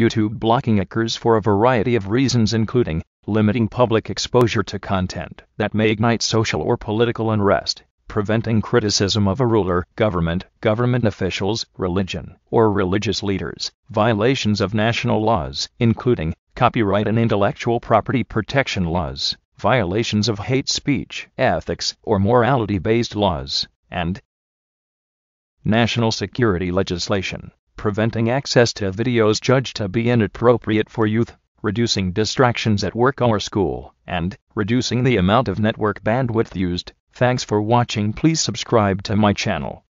YouTube blocking occurs for a variety of reasons including limiting public exposure to content that may ignite social or political unrest, preventing criticism of a ruler, government, government officials, religion, or religious leaders, violations of national laws, including copyright and intellectual property protection laws, violations of hate speech, ethics, or morality-based laws, and national security legislation preventing access to videos judged to be inappropriate for youth, reducing distractions at work or school, and reducing the amount of network bandwidth used. Thanks for watching. Please subscribe to my channel.